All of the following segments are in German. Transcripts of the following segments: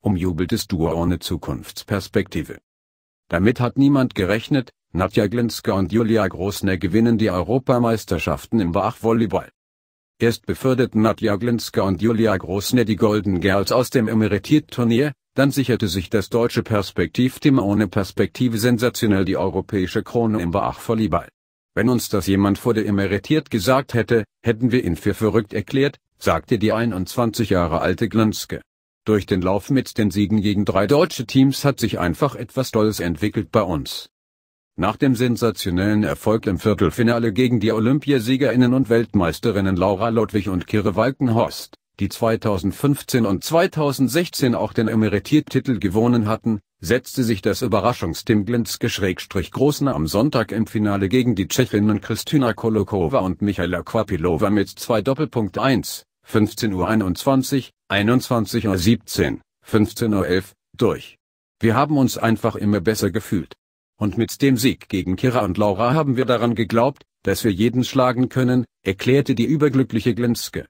umjubeltes Duo ohne Zukunftsperspektive. Damit hat niemand gerechnet, Nadja Glinska und Julia Großner gewinnen die Europameisterschaften im Wachvolleyball. Erst beförderten Nadja Glinska und Julia Großner die Golden Girls aus dem Emeritiert-Turnier, dann sicherte sich das deutsche Perspektivteam ohne Perspektive sensationell die europäische Krone im Wachvolleyball. Wenn uns das jemand vor der Emeritiert gesagt hätte, hätten wir ihn für verrückt erklärt, sagte die 21 Jahre alte Glinske. Durch den Lauf mit den Siegen gegen drei deutsche Teams hat sich einfach etwas Tolles entwickelt bei uns. Nach dem sensationellen Erfolg im Viertelfinale gegen die Olympiasiegerinnen und Weltmeisterinnen Laura Ludwig und Kire Walkenhorst, die 2015 und 2016 auch den Emeritiertitel gewonnen hatten, setzte sich das Überraschungsteam Glinske-Großen am Sonntag im Finale gegen die Tschechinnen Kristina Kolokova und Michaela Kwapilova mit 2 Doppelpunkt 1, 15.21 Uhr 21.17 Uhr, 15.11 Uhr, durch. Wir haben uns einfach immer besser gefühlt. Und mit dem Sieg gegen Kira und Laura haben wir daran geglaubt, dass wir jeden schlagen können, erklärte die überglückliche Glinske.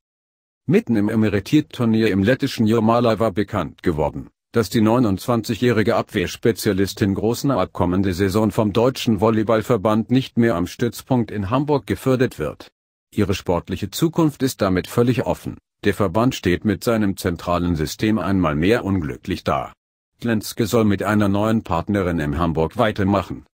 Mitten im Emeritiert-Turnier im lettischen Jomala war bekannt geworden, dass die 29-jährige Abwehrspezialistin Großen abkommende Saison vom Deutschen Volleyballverband nicht mehr am Stützpunkt in Hamburg gefördert wird. Ihre sportliche Zukunft ist damit völlig offen. Der Verband steht mit seinem zentralen System einmal mehr unglücklich da. Glenske soll mit einer neuen Partnerin in Hamburg weitermachen.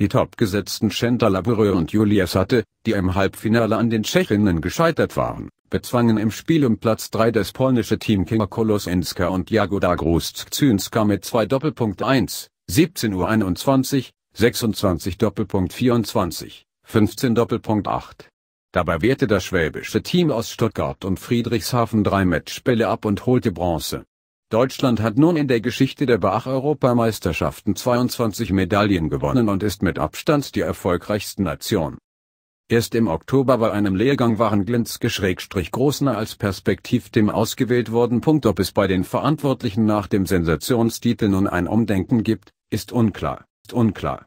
Die topgesetzten Schenta Laboureux und Julius Hatte, die im Halbfinale an den Tschechinnen gescheitert waren, bezwangen im Spiel um Platz 3 das polnische Team Kinga Kolosinska und Jagoda Gruszczynska mit 2 Doppelpunkt 1, 17 Uhr 21, 26 Doppelpunkt 24, 15 Doppelpunkt 8. Dabei wehrte das schwäbische Team aus Stuttgart und Friedrichshafen drei Matchbälle ab und holte Bronze. Deutschland hat nun in der Geschichte der Bach-Europameisterschaften 22 Medaillen gewonnen und ist mit Abstand die erfolgreichste Nation. Erst im Oktober bei einem Lehrgang waren Glintzke-Großner als Perspektivteam ausgewählt worden. Ob es bei den Verantwortlichen nach dem Sensationstitel nun ein Umdenken gibt, ist unklar. Ist unklar.